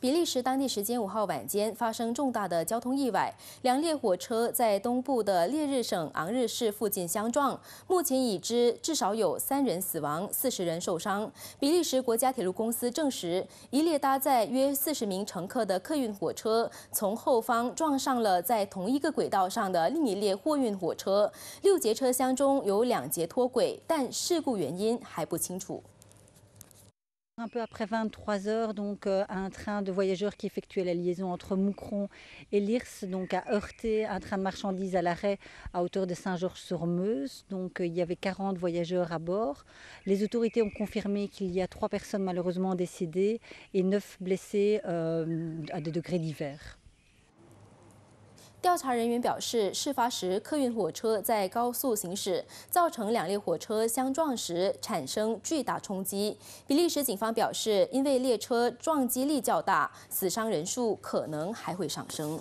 比利时当地时间五号晚间发生重大的交通意外，两列火车在东部的列日省昂日市附近相撞。目前已知至少有三人死亡，四十人受伤。比利时国家铁路公司证实，一列搭载约四十名乘客的客运火车从后方撞上了在同一个轨道上的另一列货运火车。六节车厢中有两节脱轨，但事故原因还不清楚。Un peu après 23 heures, donc euh, un train de voyageurs qui effectuait la liaison entre Moucron et Lirs, donc a heurté un train de marchandises à l'arrêt à hauteur de Saint-Georges-sur-Meuse. Donc euh, il y avait 40 voyageurs à bord. Les autorités ont confirmé qu'il y a trois personnes malheureusement décédées et neuf blessés euh, à des degrés divers. 调查人员表示，事发时客运火车在高速行驶，造成两列火车相撞时产生巨大冲击。比利时警方表示，因为列车撞击力较大，死伤人数可能还会上升。